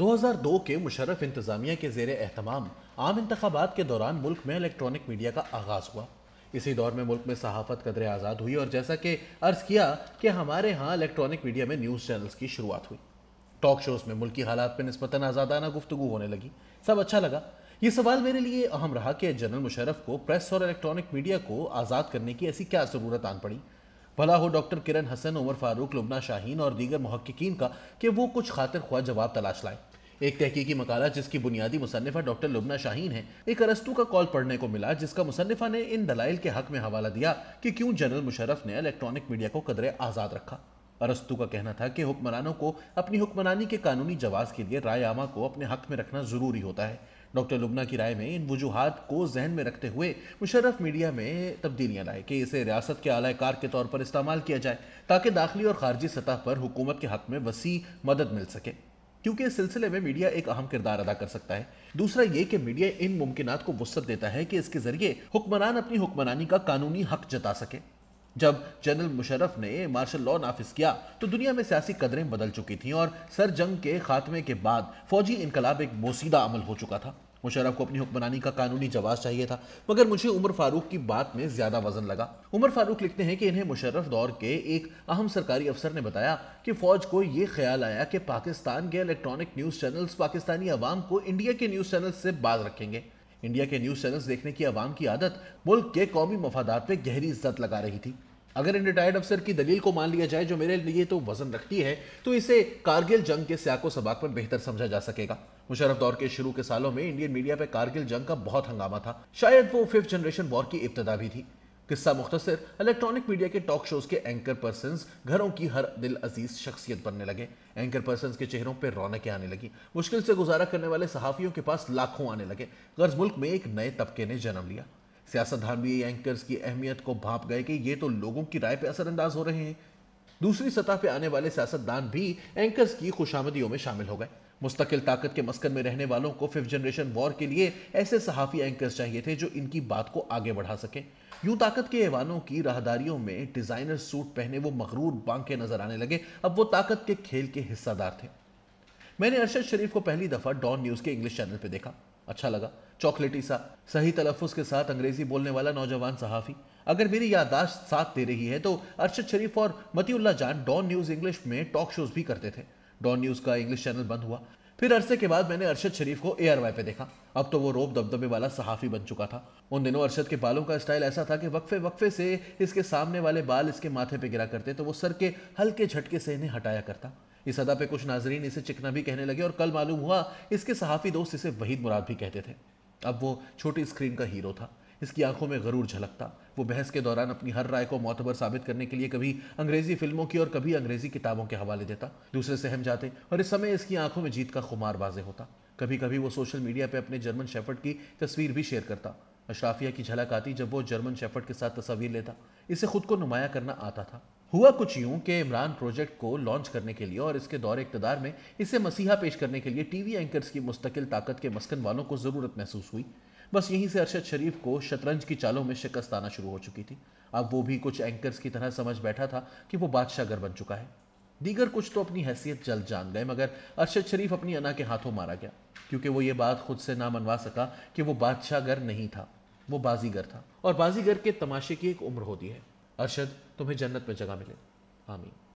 2002 के मुशरफ इंतजामिया के जेर अहतमाम आम इंतबात के दौरान मुल्क में इलेक्ट्रॉनिक मीडिया का आगाज़ हुआ इसी दौर में मुल्क में सहाफ़त कदर आज़ाद हुई और जैसा कि अर्ज़ किया कि हमारे यहाँ इलेक्ट्रॉनिक मीडिया में न्यूज़ चैनल्स की शुरुआत हुई टॉक शोज़ में मुल्की हालात पर नस्बता आज़ादाना गुफ्तु होने लगी सब अच्छा लगा ये सवाल मेरे लिए अहम रहा कि जनरल मुशरफ को प्रेस और इलेक्ट्रॉनिक मीडिया को आज़ाद करने की ऐसी क्या ज़रूरत आन पड़ी भला हो डॉक्टर किरण हसन उमर फारूक लुबना शाहीन और दीगर महक्कीन का कि वो कुछ खातिर ख्वा जवाब तलाश लाएं एक तहकीकी मकाला जिसकी बुनियादी मुसनफ़ा डॉक्टर लुबना शाहीन है एक अरस्तू का कॉल पढ़ने को मिला जिसका मुसनफ़ा ने इन दलाइल के हक में हवाला दिया कि क्यों जनरल मुशरफ ने इलेक्ट्रॉनिक मीडिया को कदर आज़ाद रखा अरस्तू का कहना था कि हुक्मरानों को अपनी हुक्मरानी के कानूनी जवाब के लिए राय आमा को अपने हक में रखना ज़रूरी होता है डॉक्टर लुबना की राय में इन वजूहत को जहन में रखते हुए मुशर्रफ मीडिया में तब्दीलियां लाए कि इसे रियासत के अला कार के तौर पर इस्तेमाल किया जाए ताकि दाखिली और खारजी सतह पर हुकूमत के हक में वसी मदद मिल सके क्योंकि इस सिलसिले में मीडिया एक अहम किरदार अदा कर सकता है दूसरा ये कि मीडिया इन मुमकिन को वसत देता है कि इसके जरिए हुक्मरान अपनी हुक्मरानी का कानूनी हक जता सके जब जनरल मुशरफ ने मार्शल लॉ नाफिज किया तो दुनिया में सियासी कदरें बदल चुकी थीं और सर जंग के खात्मे के बाद फौजी इनकलाब एक बोसीदा अमल हो चुका था मुशरफ को अपनी हुक्मरानी का कानूनी जवाब चाहिए था मगर मुझे उमर फारूक की बात में ज्यादा वजन लगा उमर फारूक लिखते हैं कि इन्हें मुशर्रफ दौर के एक अहम सरकारी अफसर ने बताया कि फौज को यह ख्याल आया कि पाकिस्तान के इलेक्ट्रॉनिक न्यूज़ चैनल्स पाकिस्तानी अवाम को इंडिया के न्यूज़ चैनल से बाज रखेंगे इंडिया के न्यूज़ चैनल्स देखने की आवाम की आदत मुल्क के कौमी मफादात पर गहरी इज्जत लगा रही थी अगर इन रिटायर्ड अफसर की दलील को मान लिया जाए जो मेरे लिए तो वजन रखती है तो इसे कारगिल जंग के सियाको सबाक पर बेहतर समझा जा सकेगा मुशरफ दौर के शुरू के सालों में इंडियन मीडिया पर कारगिल जंग का बहुत हंगामा था शायद वो फिफ्थ जनरेशन वॉर की इब्तदा भी थी किस्सा मुख्तर इलेक्ट्रॉनिक मीडिया के टॉक शोज के एंकर पर्सन घरों की हर दिल अजीज शख्सियत बनने लगे एंकर पर्सन के चेहरों पर रौनकें आने लगी मुश्किल से गुजारा करने वाले सहाफ़ियों के पास लाखों आने लगे गर्ज मुल्क में एक नए तबके ने जन्म लिया सियासतदान भी एंकर्स की अहमियत को भाप गए कि ये तो लोगों की राय पर असरअंदाज हो रहे हैं दूसरी सतह पर आने वाले सियासतदान भी एंकर्स की खुशामदियों में शामिल हो गए मुस्तकिल ताकत के मस्कन में रहने वालों को फिफ्थ जनरेशन वॉर के लिए ऐसे सहाफ़ी एंकर्स चाहिए थे जो इनकी बात को आगे बढ़ा सकें यूं ताकत के ऐवानों की राहदारियों में डिज़ाइनर सूट पहने वो मकरूर बांके नजर आने लगे अब वो ताकत के खेल के हिस्सादार थे मैंने अरशद शरीफ को पहली दफ़ा डॉन न्यूज़ के इंग्लिश चैनल पर देखा अच्छा लगा चॉकलेटी सा सही तलफ़ के साथ अंग्रेज़ी बोलने वाला नौजवान सहाफ़ी अगर मेरी याददाश्त साथ दे रही है तो अरशद शरीफ और Matiullah Jan Dawn news English में टॉक शोज़ भी करते थे डॉन न्यूज़ का इंग्लिश चैनल बंद हुआ फिर अरसे के बाद मैंने अरशद शरीफ को ए आर वाई पे देखा अब तो वो रोब दबदबे वाला सहाफ़ी बन चुका था उन दिनों अरशद के बालों का स्टाइल ऐसा था कि वक्फे वक्फे से इसके सामने वाले बाल इसके माथे पे गिरा करते तो वो सर के हल्के झटके से इन्हें हटाया करता इस अदा पे कुछ नाजरीन इसे चिकना भी कहने लगे और कल मालूम हुआ इसके सहाफ़ी दोस्त इसे वहीद मुराद भी कहते थे अब वो छोटी स्क्रीन का हीरो था इसकी आंखों में गरूर झलकता वो बहस के दौरान अपनी हर राय को मोतबर साबित करने के लिए कभी अंग्रेजी फिल्मों की और कभी अंग्रेजी किताबों के हवाले देता दूसरे सहम जाते और इस समय इसकी आंखों में जीत का खुमार बाजे होता कभी कभी वो सोशल मीडिया पर अपने जर्मन शेफर्ट की तस्वीर भी शेयर करता अशराफिया की झलक आती जब वो जर्मन शेफर्ट के साथ तस्वीर लेता इसे खुद को नुमाया करना आता था हुआ कुछ यूं कि इमरान प्रोजेक्ट को लॉन्च करने के लिए और इसके दौरे इकतदार में इसे मसीहा पेश करने के लिए टीवी एंकर्स की मुस्तकिल ताकत के मस्कन वालों को ज़रूरत महसूस हुई बस यहीं से अरशद शरीफ को शतरंज की चालों में शिकस्त आना शुरू हो चुकी थी अब वो भी कुछ एंकर्स की तरह समझ बैठा था कि वो बादशाहगर बन चुका है दीगर कुछ तो अपनी हैसियत जल्द जान गए मगर अरशद शरीफ अपनी अना के हाथों मारा गया क्योंकि वो ये बात खुद से ना मनवा सका कि वो बादशाहगर नहीं था वो बाजीगर था और बाजीगर के तमाशे की एक उम्र होती है अरशद तुम्हें जन्नत में जगह मिले आमीन